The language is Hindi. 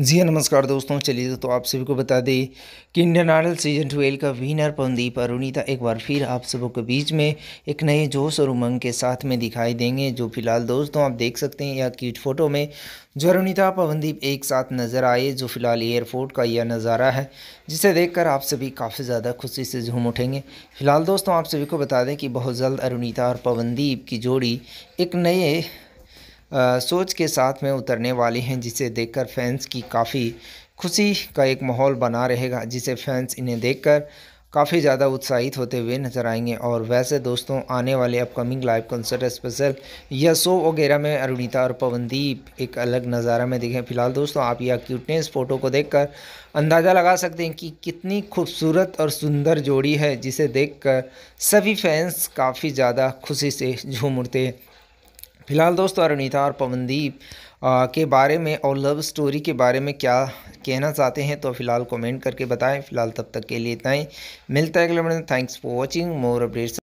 जी हाँ, नमस्कार दोस्तों चलिए तो आप सभी को बता दें कि इंडियन आइडल सीजन ट्वेल्व का विनर पवनदीप अरुणिता एक बार फिर आप सबों के बीच में एक नए जोश और उमंग के साथ में दिखाई देंगे जो फिलहाल दोस्तों आप देख सकते हैं या क्यूट फोटो में जो अरुणिता पवनदीप एक साथ नज़र आए जो फिलहाल एयरपोर्ट का यह नज़ारा है जिसे देख आप सभी काफ़ी ज़्यादा खुशी से झूम उठेंगे फिलहाल दोस्तों आप सभी को बता दें कि बहुत जल्द अरुणिता और पवनदीप की जोड़ी एक नए सोच के साथ में उतरने वाली हैं जिसे देखकर फैंस की काफ़ी खुशी का एक माहौल बना रहेगा जिसे फैंस इन्हें देखकर काफ़ी ज़्यादा उत्साहित होते हुए नजर आएंगे और वैसे दोस्तों आने वाले अपकमिंग लाइव कॉन्सर्ट स्पेशल या शो वगैरह में अरुणिता और पवनदीप एक अलग नज़ारा में दिखें फिलहाल दोस्तों आप यह क्यूटनेस फ़ोटो को देखकर अंदाज़ा लगा सकते हैं कि कितनी खूबसूरत और सुंदर जोड़ी है जिसे देखकर सभी फैंस काफ़ी ज़्यादा खुशी से झूम उठते हैं फिलहाल दोस्तों अरुणिता और पवनदीप के बारे में और लव स्टोरी के बारे में क्या कहना चाहते हैं तो फिलहाल कमेंट करके बताएं फिलहाल तब तक के लिए इतना ही मिलता है अगले thanks for watching more updates